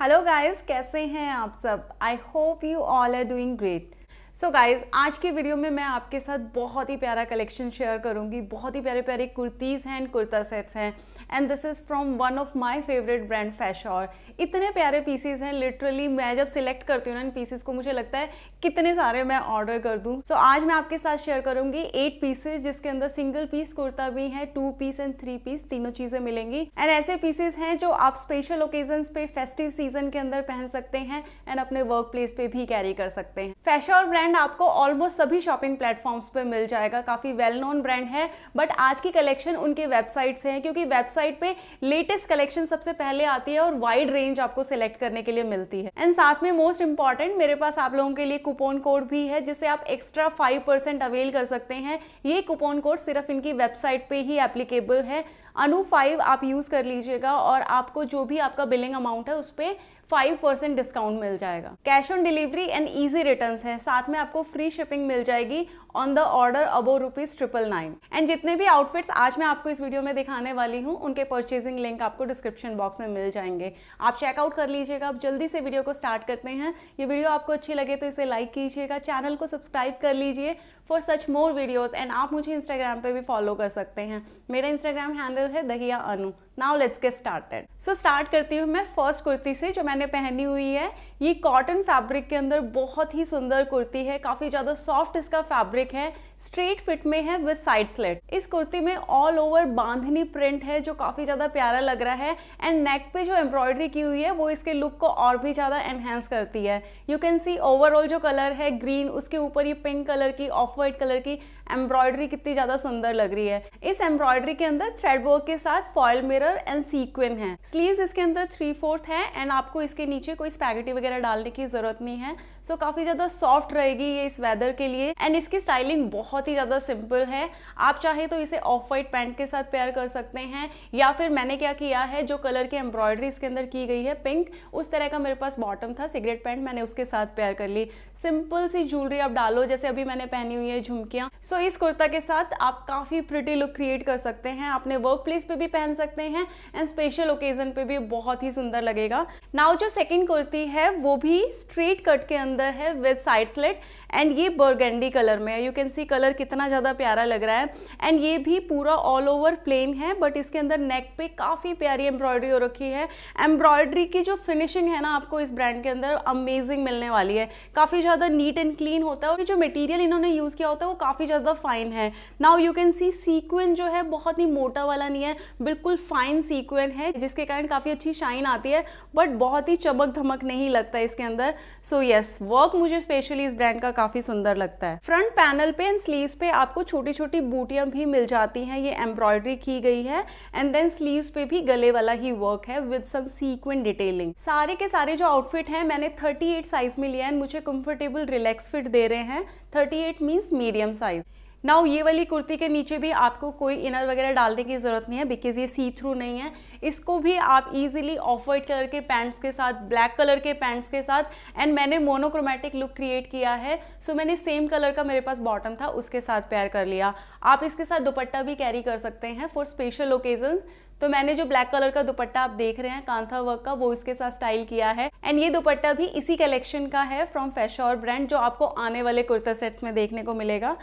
hello guys कैसे हैं आप सब I hope you all are doing great so guys आज की वीडियो में मैं आपके साथ बहुत ही प्यारा कलेक्शन शेयर करूंगी बहुत ही प्यारे प्यारे कुर्तीज़ हैं कुर्ता सेट्स हैं and this is from one of my favourite brand Fashor इतने प्यारे पीसीज हैं लिटरली मैं जब सिलेक्ट करती हूँ ना इन पीसीज को मुझे लगता है कितने सारे मैं ऑर्डर कर दूँ सो so, आज मैं आपके साथ शेयर करूंगी एट पीसेज जिसके अंदर सिंगल पीस कुर्ता भी है two piece and three piece तीनों चीज़ें मिलेंगी एंड ऐसे पीसेज हैं जो आप स्पेशल ओकेजन पे फेस्टिव सीजन के अंदर पहन सकते हैं एंड अपने वर्क प्लेस पे भी कैरी कर सकते हैं फैशॉर ब्रांड आपको ऑलमोस्ट सभी शॉपिंग प्लेटफॉर्म्स पे मिल जाएगा काफ़ी वेल नोन ब्रांड है बट आज की कलेक्शन उनके वेबसाइट से है क्योंकि वेबसाइट वेबसाइट पे लेटेस्ट कलेक्शन सबसे पहले आती है और वाइड रेंज आपको सिलेक्ट करने के लिए मिलती है एंड साथ में मोस्ट इंपॉर्टेंट मेरे पास आप लोगों के लिए कूपन कोड भी है जिसे आप एक्स्ट्रा फाइव परसेंट अवेल कर सकते हैं ये कूपन कोड सिर्फ इनकी वेबसाइट पे ही एप्लीकेबल है अनु फाइव आप यूज़ कर लीजिएगा और आपको जो भी आपका बिलिंग अमाउंट है उस पर फाइव परसेंट डिस्काउंट मिल जाएगा cash on delivery and easy return है साथ में आपको फ्री शिपिंग मिल जाएगी on the order above rupees triple nine and जितने भी आउटफिट्स आज मैं आपको इस वीडियो में दिखाने वाली हूँ उनके परचेजिंग लिंक आपको डिस्क्रिप्शन बॉक्स में मिल जाएंगे आप चेकआउट कर लीजिएगा आप जल्दी से वीडियो को स्टार्ट करते हैं ये वीडियो आपको अच्छी लगे तो इसे लाइक कीजिएगा चैनल को सब्सक्राइब कर लीजिए for such more videos and आप मुझे इंस्टाग्राम पर भी फॉलो कर सकते हैं मेरा इंस्टाग्राम हैंडल है Dahiya Anu now let's get started so start करती हूँ मैं फर्स्ट कुर्ती से जो मैंने पहनी हुई है ये कॉटन फैब्रिक के अंदर बहुत ही सुंदर कुर्ती है काफ़ी ज़्यादा सॉफ्ट इसका फैब्रिक है स्ट्रेट फिट में है विद साइड स्लेट इस कुर्ती में ऑल ओवर बांधनी प्रिंट है जो काफ़ी ज़्यादा प्यारा लग रहा है एंड नेक पे जो एम्ब्रॉयडरी की हुई है वो इसके लुक को और भी ज़्यादा एनहेंस करती है यू कैन सी ओवरऑल जो कलर है ग्रीन उसके ऊपर ये पिंक कलर की ऑफ वाइट कलर की एम्ब्रॉयडरी कितनी ज़्यादा सुंदर लग रही है इस एम्ब्रॉयडरी के अंदर थ्रेड वर्क के साथ फॉयल मिरर एंड सीक्वेन है स्लीव इसके अंदर थ्री फोर्थ है एंड आपको इसके नीचे कोई स्पैगेटी वगैरह डालने की जरूरत नहीं है सो so, काफ़ी ज़्यादा सॉफ्ट रहेगी ये इस वेदर के लिए एंड इसकी स्टाइलिंग बहुत ही ज़्यादा सिंपल है आप चाहे तो इसे ऑफ वाइट पैंट के साथ पेयर कर सकते हैं या फिर मैंने क्या किया है जो कलर की एम्ब्रॉयडरी इसके अंदर की गई है पिंक उस तरह का मेरे पास बॉटम था सिगरेट पैंट मैंने उसके साथ पेयर कर ली सिंपल सी ज्वेलरी आप डालो जैसे अभी मैंने पहनी हुई है झुमकियां सो so, दोस्तों इस कुर्ता के साथ आप काफ़ी प्रिटी लुक क्रिएट कर सकते हैं अपने वर्क प्लेस पर भी पहन सकते हैं एंड स्पेशल ओकेजन पे भी बहुत ही सुंदर लगेगा नाउ जो सेकंड कुर्ती है वो भी स्ट्रेट कट के अंदर है विद साइड स्लेट एंड ये बर्गेंडी कलर में है यू कैन सी कलर कितना ज़्यादा प्यारा लग रहा है एंड ये भी पूरा ऑल ओवर प्लेन है बट इसके अंदर नेक पे काफ़ी प्यारी एम्ब्रॉयडरी हो रखी है एम्ब्रॉयडरी की जो फिनिशिंग है ना आपको इस ब्रांड के अंदर अमेजिंग मिलने वाली है काफ़ी ज़्यादा नीट एंड क्लीन होता है और जो मटेरियल इन्होंने यूज़ किया होता है वो काफ़ी ज़्यादा ज़्यादा फाइन है now you can see sequence जो है बहुत ही मोटा वाला नहीं है बिल्कुल फाइन सीक्वेंट है जिसके कारण काफ़ी अच्छी शाइन आती है बट बहुत ही चमक धमक नहीं लगता इसके अंदर सो येस वर्क मुझे स्पेशली इस ब्रांड का काफ़ी सुंदर लगता है फ्रंट पैनल पे एंड स्लीव्स पे आपको छोटी छोटी बूटियाँ भी मिल जाती हैं ये एम्ब्रॉयडरी की गई है एंड देन स्लीव्स पे भी गले वाला ही वर्क है विद सम सीक्वेंट डिटेलिंग सारे के सारे जो आउटफिट हैं मैंने 38 साइज में लिया है मुझे कंफर्टेबल रिलैक्स फिट दे रहे हैं 38 eight means medium size now ये वाली कुर्ती के नीचे भी आपको कोई इनर वगैरह डालने की ज़रूरत नहीं है बिकॉज ये सी थ्रू नहीं है इसको भी आप इजीली ऑफ वाइट कलर के पैंट्स के साथ ब्लैक कलर के पैंट्स के साथ एंड मैंने मोनोक्रोमेटिक लुक क्रिएट किया है सो so मैंने सेम कलर का मेरे पास बॉटम था उसके साथ पेयर कर लिया आप इसके साथ दुपट्टा भी कैरी कर सकते हैं फॉर स्पेशल ओकेजन तो मैंने जो ब्लैक कलर का दुपट्टा आप देख रहे हैं कांथा वर्क का वो इसके साथ स्टाइल किया है एंड ये दुपट्टा भी इसी कलेक्शन का है फ्रॉम फैशोर ब्रांड जो आपको आने वाले कुर्ता सेट्स में देखने को मिलेगा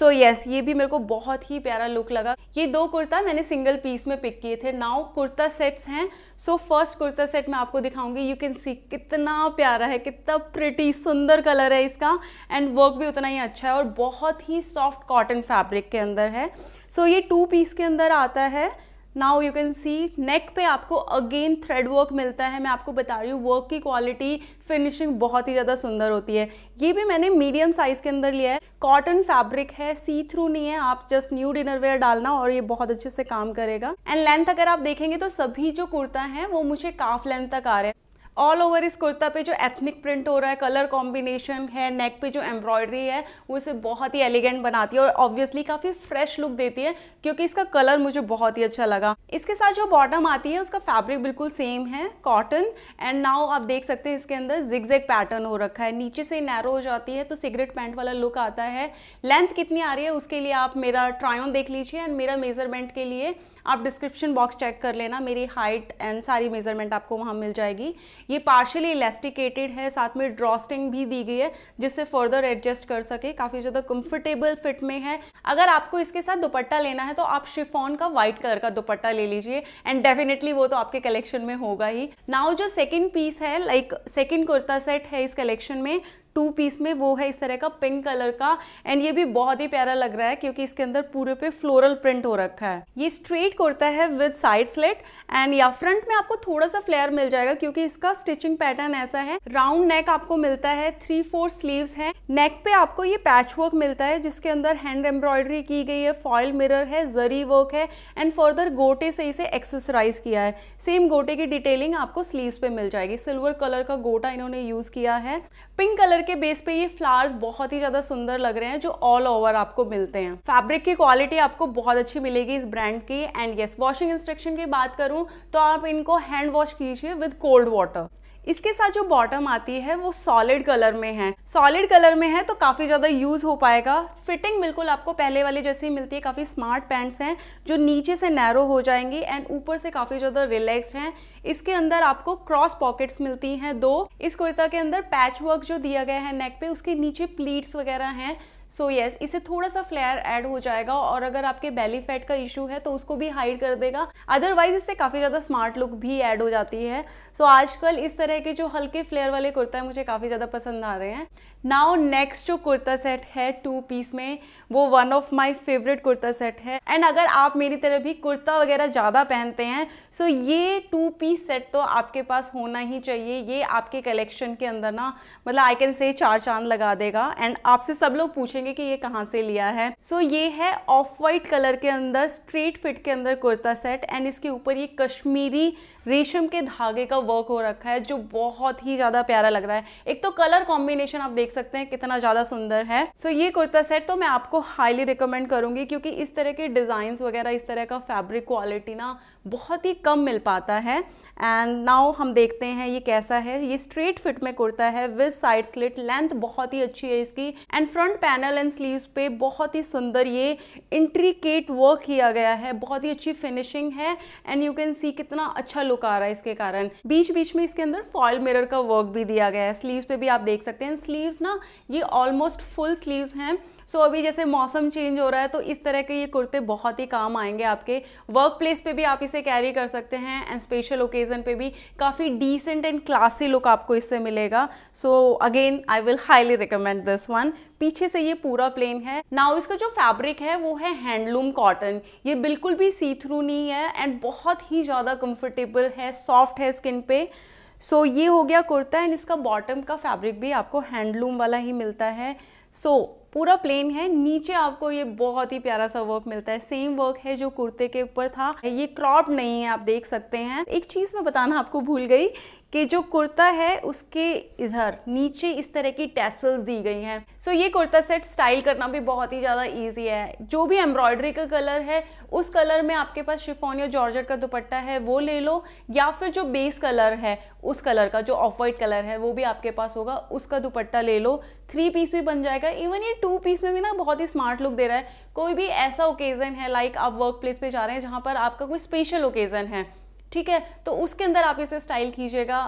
सो so, यस yes, ये भी मेरे को बहुत ही प्यारा लुक लगा ये दो कुर्ता मैंने सिंगल पीस में पिक किए थे नाउ कुर्ता सेट्स हैं सो फर्स्ट कुर्ता सेट मैं आपको दिखाऊंगी यू कैन सी कितना प्यारा है कितना प्रिटी सुंदर कलर है इसका एंड वर्क भी उतना ही अच्छा है और बहुत ही सॉफ्ट कॉटन फैब्रिक के अंदर है सो so, ये टू पीस के अंदर आता है now you can see neck पे आपको अगेन थ्रेड वर्क मिलता है मैं आपको बता रही हूँ वर्क की क्वालिटी फिनिशिंग बहुत ही ज़्यादा सुंदर होती है ये भी मैंने मीडियम साइज़ के अंदर लिया है कॉटन फैब्रिक है सी थ्रू नहीं है आप जस्ट न्यू डिनर वेयर डालना और ये बहुत अच्छे से काम करेगा एंड लेंथ अगर आप देखेंगे तो सभी जो कुर्ता है वो मुझे काफ लेंथ तक आ रहे हैं ऑल ओवर इस कुर्ता पे जो एथनिक प्रिंट हो रहा है कलर कॉम्बिनेशन है नेक पे जो एम्ब्रॉयडरी है वो इसे बहुत ही एलिगेंट बनाती है और ऑब्वियसली काफ़ी फ्रेश लुक देती है क्योंकि इसका कलर मुझे बहुत ही अच्छा लगा इसके साथ जो बॉटम आती है उसका फैब्रिक बिल्कुल सेम है कॉटन एंड नाउ आप देख सकते हैं इसके अंदर जिगजैग पैटर्न हो रखा है नीचे से नैरो हो जाती है तो सिगरेट पैंट वाला लुक आता है लेंथ कितनी आ रही है उसके लिए आप मेरा ट्रायन देख लीजिए एंड मेरा मेजरमेंट के लिए आप डिस्क्रिप्शन बॉक्स चेक कर लेना मेरी हाइट एंड सारी मेजरमेंट आपको वहाँ मिल जाएगी ये पार्शियली इलास्टिकेटेड है साथ में ड्रॉस्टिंग भी दी गई है जिससे फर्दर एडजस्ट कर सके काफ़ी ज़्यादा कंफर्टेबल फिट में है अगर आपको इसके साथ दुपट्टा लेना है तो आप शिफॉन का व्हाइट कलर का दुपट्टा ले लीजिए एंड डेफिनेटली वो तो आपके कलेक्शन में होगा ही नाउ जो सेकेंड पीस है लाइक सेकेंड कुर्ता सेट है इस कलेक्शन में टू पीस में वो है इस तरह का पिंक कलर का एंड ये भी बहुत ही प्यारा लग रहा है क्योंकि इसके अंदर पूरे पे फ्लोरल प्रिंट हो रखा है ये स्ट्रेट कुर्ता है विद साइड स्लेट एंड या फ्रंट में आपको थोड़ा सा फ्लेयर मिल जाएगा क्योंकि इसका स्टिचिंग पैटर्न ऐसा है राउंड नेक आपको मिलता है थ्री फोर स्लीव्स है नेक पे आपको ये पैच वर्क मिलता है जिसके अंदर हैंड एम्ब्रॉयडरी की गई है फॉयल मिरर है जरी वर्क है एंड फर्दर गोटे से इसे एक्सेसराइज किया है सेम गोटे की डिटेलिंग आपको स्लीव पे मिल जाएगी सिल्वर कलर का गोटा इन्होंने यूज किया है पिंक कलर के बेस पे ये फ्लावर्स बहुत ही ज़्यादा सुंदर लग रहे हैं जो ऑल ओवर आपको मिलते हैं फैब्रिक की क्वालिटी आपको बहुत अच्छी मिलेगी इस ब्रांड की एंड येस वॉशिंग इंस्ट्रक्शन की बात करूँ तो आप इनको हैंड वॉश कीजिए विद कोल्ड वाटर इसके साथ जो बॉटम आती है वो सॉलिड कलर में है सॉलिड कलर में है तो काफ़ी ज़्यादा यूज़ हो पाएगा फिटिंग बिल्कुल आपको पहले वाले जैसे ही मिलती है काफ़ी स्मार्ट पैंट्स हैं जो नीचे से नैरो हो जाएंगी एंड ऊपर से काफ़ी ज़्यादा रिलैक्स्ड हैं इसके अंदर आपको क्रॉस पॉकेट्स मिलती हैं दो इस कुर्ता के अंदर पैच वर्क जो दिया गया है नेक पे उसके नीचे प्लीट्स वगैरह हैं सो so येस yes, इसे थोड़ा सा फ्लेयर ऐड हो जाएगा और अगर आपके बेली फैट का इशू है तो उसको भी हाइड कर देगा अदरवाइज इससे काफ़ी ज़्यादा स्मार्ट लुक भी ऐड हो जाती है सो so, आजकल इस तरह के जो हल्के फ्लेयर वाले कुर्ता है मुझे काफ़ी ज़्यादा पसंद आ रहे हैं नाउ नेक्स्ट जो कुर्ता सेट है टू पीस में वो one of my favourite kurta set है एंड अगर आप मेरी तरह भी कुर्ता वगैरह ज़्यादा पहनते हैं सो so ये टू पीस सेट तो आपके पास होना ही चाहिए ये आपके कलेक्शन के अंदर ना मतलब आई कैन से चार चांद लगा देगा एंड आपसे सब लोग पूछे पूछेंगे कि ये कहाँ से लिया है सो so, ये है ऑफ वाइट कलर के अंदर स्ट्रेट फिट के अंदर कुर्ता सेट एंड इसके ऊपर ये कश्मीरी रेशम के धागे का वर्क हो रखा है जो बहुत ही ज़्यादा प्यारा लग रहा है एक तो कलर कॉम्बिनेशन आप देख सकते हैं कितना ज़्यादा सुंदर है सो so, ये कुर्ता सेट तो मैं आपको हाईली रिकमेंड करूंगी क्योंकि इस तरह के डिजाइन वगैरह इस तरह का फैब्रिक क्वालिटी ना बहुत ही कम मिल पाता है एंड नाउ हम देखते हैं ये कैसा है ये स्ट्रेट फिट में कुर्ता है विद साइड स्लिट लेंथ बहुत ही अच्छी है इसकी and front panel and sleeves पे बहुत ही सुंदर ये इंट्रीकेट वर्क किया गया है बहुत ही अच्छी फिनिशिंग है एंड यू कैन सी कितना अच्छा लुक आ रहा है इसके कारण बीच बीच में इसके अंदर फॉल मिरर का वर्क भी दिया गया है स्लीव्स पे भी आप देख सकते हैं स्लीव्स ना ये ऑलमोस्ट फुल स्लीव्स हैं सो so, अभी जैसे मौसम चेंज हो रहा है तो इस तरह के ये कुर्ते बहुत ही काम आएंगे आपके वर्क प्लेस पर भी आप इसे कैरी कर सकते हैं एंड स्पेशल ओकेज़न पे भी काफ़ी डिसेंट एंड क्लासी लुक आपको इससे मिलेगा so again I will highly recommend this one पीछे से ये पूरा प्लेन है नाउ इसका जो फैब्रिक है वो है हैंडलूम कॉटन ये बिल्कुल भी सी थ्रू नहीं है एंड बहुत ही ज़्यादा कंफर्टेबल है सॉफ्ट है स्किन पे सो so, ये हो गया कुर्ता एंड इसका बॉटम का फैब्रिक भी आपको हैंडलूम वाला ही मिलता है सो so, पूरा प्लेन है नीचे आपको ये बहुत ही प्यारा सा वर्क मिलता है सेम वर्क है जो कुर्ते के ऊपर था ये क्रॉप नहीं है आप देख सकते हैं एक चीज़ मैं बताना आपको भूल गई कि जो कुर्ता है उसके इधर नीचे इस तरह की टेसल्स दी गई हैं सो so, ये कुर्ता सेट स्टाइल करना भी बहुत ही ज़्यादा ईजी है जो भी एम्ब्रॉयडरी का कलर है उस कलर में आपके पास शिफोन या जॉर्जेट का दुपट्टा है वो ले लो या फिर जो बेस कलर है उस कलर का जो ऑफ वाइट कलर है वो भी आपके पास होगा उसका दुपट्टा ले लो थ्री पीस भी बन जाएगा इवन ये टू पीस में भी ना बहुत ही स्मार्ट लुक दे रहा है कोई भी ऐसा ओकेज़न है लाइक आप वर्क प्लेस पर जा रहे हैं जहाँ पर आपका कोई स्पेशल ओकेज़न है ठीक है तो उसके अंदर आप इसे स्टाइल कीजिएगा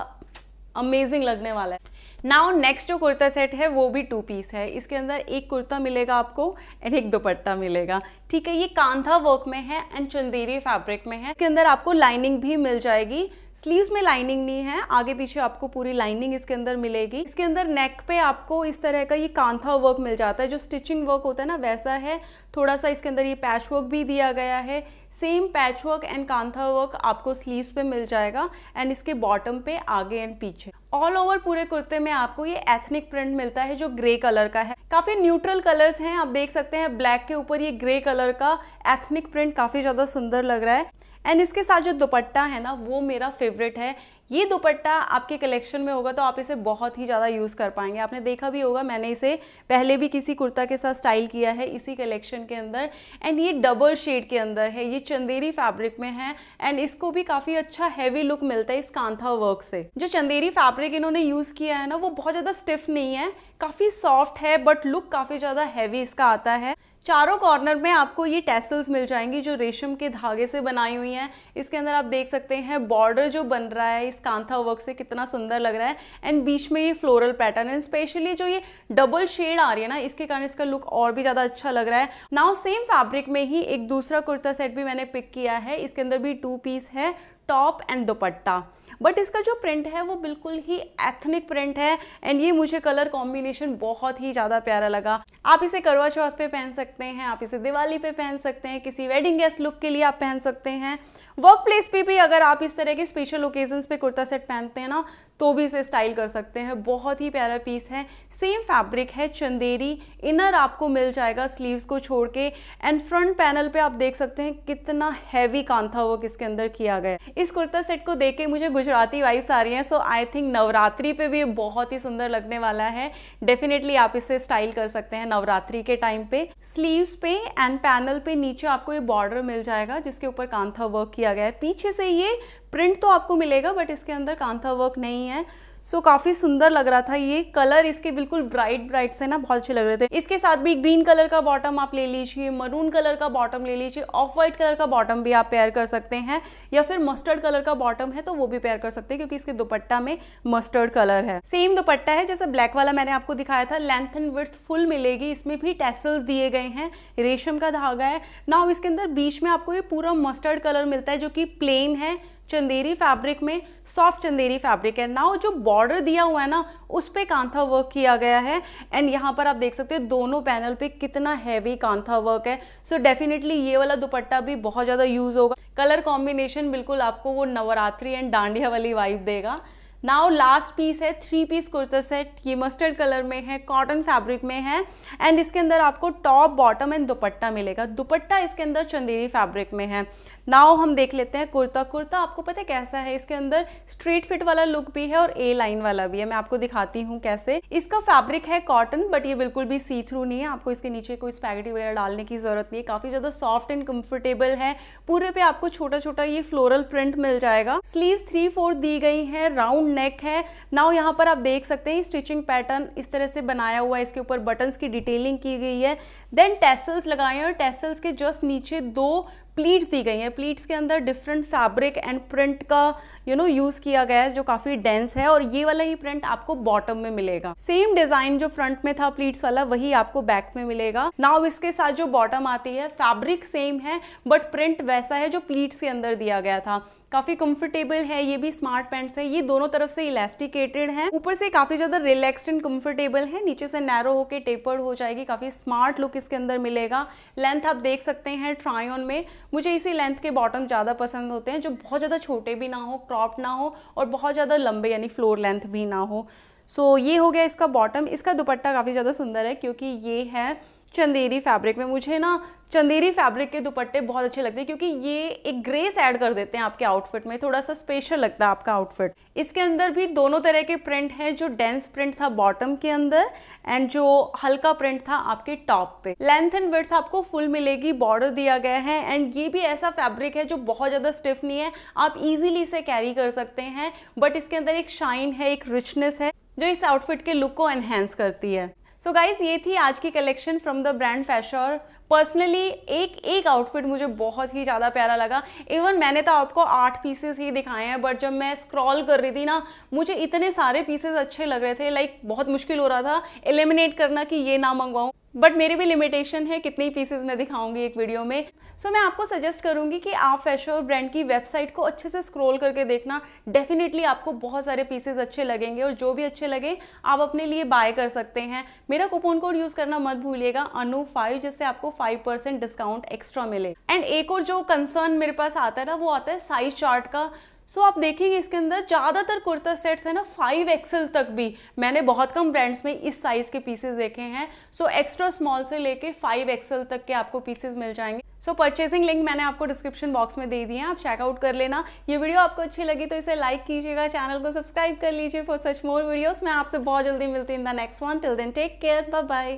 अमेजिंग लगने वाला है नाउ नेक्स्ट जो कुर्ता सेट है वो भी टू पीस है इसके अंदर एक कुर्ता मिलेगा आपको एंड एक दुपट्टा मिलेगा ठीक है ये कांधा वर्क में है एंड चंदेरी फैब्रिक में है इसके अंदर आपको लाइनिंग भी मिल जाएगी स्लीव्स में लाइनिंग नहीं है आगे पीछे आपको पूरी लाइनिंग इसके अंदर मिलेगी इसके अंदर नेक पे आपको इस तरह का ये कांथा वर्क मिल जाता है जो स्टिचिंग वर्क होता है ना वैसा है थोड़ा सा इसके अंदर ये पैच वर्क भी दिया गया है same patch work and kantha work आपको स्लीव्स पे मिल जाएगा एंड इसके बॉटम पे आगे एंड पीछे ऑल ओवर पूरे कुर्ते में आपको ये एथनिक प्रिंट मिलता है जो ग्रे कलर का है काफ़ी न्यूट्रल कलर्स हैं आप देख सकते हैं ब्लैक के ऊपर ये ग्रे कलर का एथनिक प्रिंट काफ़ी ज़्यादा सुंदर लग रहा है एंड इसके साथ जो दुपट्टा है ना वो मेरा फेवरेट है ये दुपट्टा आपके कलेक्शन में होगा तो आप इसे बहुत ही ज़्यादा यूज़ कर पाएंगे आपने देखा भी होगा मैंने इसे पहले भी किसी कुर्ता के साथ स्टाइल किया है इसी कलेक्शन के अंदर एंड ये डबल शेड के अंदर है ये चंदेरी फैब्रिक में है एंड इसको भी काफ़ी अच्छा हैवी लुक मिलता है इस कांथा वर्क से जो चंदेरी फैब्रिक इन्होंने यूज़ किया है ना वो बहुत ज़्यादा स्टिफ नहीं है काफ़ी सॉफ्ट है बट लुक काफ़ी ज़्यादा हैवी इसका आता है चारों कॉर्नर में आपको ये टेसल्स मिल जाएंगी जो रेशम के धागे से बनाई हुई हैं इसके अंदर आप देख सकते हैं बॉर्डर जो बन रहा है इस कांथा वर्क से कितना सुंदर लग रहा है एंड बीच में ये फ्लोरल पैटर्न एंड स्पेशली जो ये डबल शेड आ रही है ना इसके कारण इसका लुक और भी ज़्यादा अच्छा लग रहा है नाउ सेम फैब्रिक में ही एक दूसरा कुर्ता सेट भी मैंने पिक किया है इसके अंदर भी टू पीस है टॉप एंड दुपट्टा बट इसका जो प्रिंट है वो बिल्कुल ही एथनिक प्रिंट है एंड ये मुझे कलर कॉम्बिनेशन बहुत ही ज़्यादा प्यारा लगा आप इसे करवा चौथ पे पहन सकते हैं आप इसे दिवाली पे पहन सकते हैं किसी वेडिंग गेस्ट लुक के लिए आप पहन सकते हैं वर्क प्लेस पे भी अगर आप इस तरह के स्पेशल ओकेजन पे कुर्ता सेट पहनते हैं ना तो भी इसे स्टाइल कर सकते हैं बहुत ही प्यारा पीस है सेम फैब्रिक है चंदेरी इनर आपको मिल जाएगा स्लीव्स को छोड़ के एंड फ्रंट पैनल पे आप देख सकते हैं कितना हैवी कांथा वर्क इसके अंदर किया गया है इस कुर्ता सेट को देख के मुझे गुजराती वाइब्स आ रही हैं सो आई थिंक नवरात्रि पे भी ये बहुत ही सुंदर लगने वाला है डेफिनेटली आप इसे स्टाइल कर सकते हैं नवरात्रि के टाइम पे स्लीव्स पे एंड पैनल पे नीचे आपको ये बॉर्डर मिल जाएगा जिसके ऊपर कांथा वर्क किया गया है पीछे से ये प्रिंट तो आपको मिलेगा बट इसके अंदर कांथा वर्क नहीं है सो so, काफ़ी सुंदर लग रहा था ये कलर इसके बिल्कुल ब्राइट ब्राइट से ना बहुत अच्छे लग रहे थे इसके साथ भी ग्रीन कलर का बॉटम आप ले लीजिए मरून कलर का बॉटम ले लीजिए ऑफ व्हाइट कलर का बॉटम भी आप पेयर कर सकते हैं या फिर मस्टर्ड कलर का बॉटम है तो वो भी पेयर कर सकते हैं क्योंकि इसके दुपट्टा में मस्टर्ड कलर है सेम दुपट्टा है जैसे ब्लैक वाला मैंने आपको दिखाया था लेंथ एंड विर्थ फुल मिलेगी इसमें भी टेसल्स दिए गए हैं रेशम का धागा है ना इसके अंदर बीच में आपको ये पूरा मस्टर्ड कलर मिलता है जो कि प्लेन है चंदेरी फैब्रिक में सॉफ्ट चंदेरी फैब्रिक है नाउ जो बॉर्डर दिया हुआ है ना उस पर कांथा वर्क किया गया है एंड यहाँ पर आप देख सकते हो दोनों पैनल पे कितना हैवी कांथा वर्क है सो so डेफिनेटली ये वाला दुपट्टा भी बहुत ज़्यादा यूज़ होगा कलर कॉम्बिनेशन बिल्कुल आपको वो नवरात्रि एंड डांडिया वाली वाइब देगा नाउ लास्ट पीस है थ्री पीस कुर्ता सेट ये मस्टर्ड कलर में है कॉटन फैब्रिक में है एंड इसके अंदर आपको टॉप बॉटम एंड दुपट्टा मिलेगा दुपट्टा इसके अंदर चंदेरी फैब्रिक में है नाव हम देख लेते हैं कुर्ता कुर्ता आपको पता है कैसा है इसके अंदर स्ट्रीट फिट वाला लुक भी है और ए लाइन वाला भी है मैं आपको दिखाती हूँ कैसे इसका फैब्रिक है कॉटन बट ये बिल्कुल भी सी थ्रू नहीं है आपको इसके नीचे कोई स्पैगेटी वगैरह डालने की जरूरत नहीं है काफी ज्यादा सॉफ्ट एंड कंफर्टेबल है पूरे पे आपको छोटा छोटा ये फ्लोरल प्रिंट मिल जाएगा स्लीव थ्री फोर दी गई है राउंड नेक है नाउ यहाँ पर आप देख सकते हैं स्टिचिंग पैटर्न इस तरह से बनाया हुआ है इसके ऊपर बटन की डिटेलिंग की गई है देन टेसल्स लगाए और टेसल्स के जस्ट नीचे दो प्लीट्स दी गई हैं प्लीट्स के अंदर डिफरेंट फैब्रिक एंड प्रिंट का यू नो यूज़ किया गया है जो काफ़ी डेंस है और ये वाला ही प्रिंट आपको बॉटम में मिलेगा सेम डिज़ाइन जो फ्रंट में था प्लीट्स वाला वही आपको बैक में मिलेगा नाउ इसके साथ जो बॉटम आती है फैब्रिक सेम है बट प्रिंट वैसा है जो प्लीट्स के अंदर दिया गया था काफ़ी कंफर्टेबल है ये भी स्मार्ट पैंट्स है ये दोनों तरफ से इलास्टिकेटेड है ऊपर से काफ़ी ज़्यादा रिलैक्स एंड कंफर्टेबल है नीचे से नैरो होकर टेपर्ड हो जाएगी काफ़ी स्मार्ट लुक इसके अंदर मिलेगा लेंथ आप देख सकते हैं ट्राई ऑन में मुझे इसी लेंथ के बॉटम ज़्यादा पसंद होते हैं जो बहुत ज़्यादा छोटे भी ना हो क्रॉप ना हो और बहुत ज़्यादा लंबे यानी फ्लोर लेंथ भी ना हो सो so, ये हो गया इसका बॉटम इसका दुपट्टा काफ़ी ज़्यादा सुंदर है क्योंकि ये है चंदेरी फैब्रिक में मुझे ना चंदेरी फैब्रिक के दुपट्टे बहुत अच्छे लगते हैं क्योंकि ये एक ग्रेस ऐड कर देते हैं आपके आउटफिट में थोड़ा सा स्पेशल लगता है आपका आउटफिट इसके अंदर भी दोनों तरह के प्रिंट हैं जो डेंस प्रिंट था बॉटम के अंदर एंड जो हल्का प्रिंट था आपके टॉप पे लेंथ एंड वर्थ आपको फुल मिलेगी बॉर्डर दिया गया है एंड ये भी ऐसा फैब्रिक है जो बहुत ज़्यादा स्टिफ नहीं है आप इजीली इसे कैरी कर सकते हैं बट इसके अंदर एक शाइन है एक रिचनेस है जो इस आउटफिट के लुक को एनहेंस करती है सो so गाइज ये थी आज की collection from the brand Fashor personally एक एक आउटफिट मुझे बहुत ही ज़्यादा प्यारा लगा इवन मैंने तो आपको आठ पीसेस ही दिखाए हैं बट जब मैं स्क्रॉल कर रही थी ना मुझे इतने सारे पीसेस अच्छे लग रहे थे लाइक बहुत मुश्किल हो रहा था एलिमिनेट करना कि ये ना मंगवाऊँ बट मेरी भी लिमिटेशन है कितने पीसेज मैं दिखाऊंगी एक वीडियो में सो so, मैं आपको सजेस्ट करूंगी कि आप फैशो ब्रांड की वेबसाइट को अच्छे से स्क्रॉल करके देखना डेफिनेटली आपको बहुत सारे पीसेज अच्छे लगेंगे और जो भी अच्छे लगे आप अपने लिए बाय कर सकते हैं मेरा कूपन कोड यूज़ करना मत भूलिएगा अनु फाइव जिससे आपको फाइव परसेंट डिस्काउंट एक्स्ट्रा मिले एंड एक और जो कंसर्न मेरे पास आता है ना वो आता है साइज चार्ट का सो so, आप देखेंगे इसके अंदर ज़्यादातर कुर्ता सेट्स है ना फाइव एक्सल तक भी मैंने बहुत कम ब्रांड्स में इस साइज़ के पीसेज देखे हैं सो एक्स्ट्रा स्मॉल से लेके फाइव एक्सल तक के आपको पीसेज मिल जाएंगे सो परचेजिंग लिंक मैंने आपको डिस्क्रिप्शन बॉक्स में दे दिए है आप चेकआउट कर लेना ये वीडियो आपको अच्छी लगी तो इसे लाइक कीजिएगा चैनल को सब्सक्राइब कर लीजिए फॉर सच मोर वीडियोज मैं आपसे बहुत जल्दी मिलती हूँ in the next one till then take care bye bye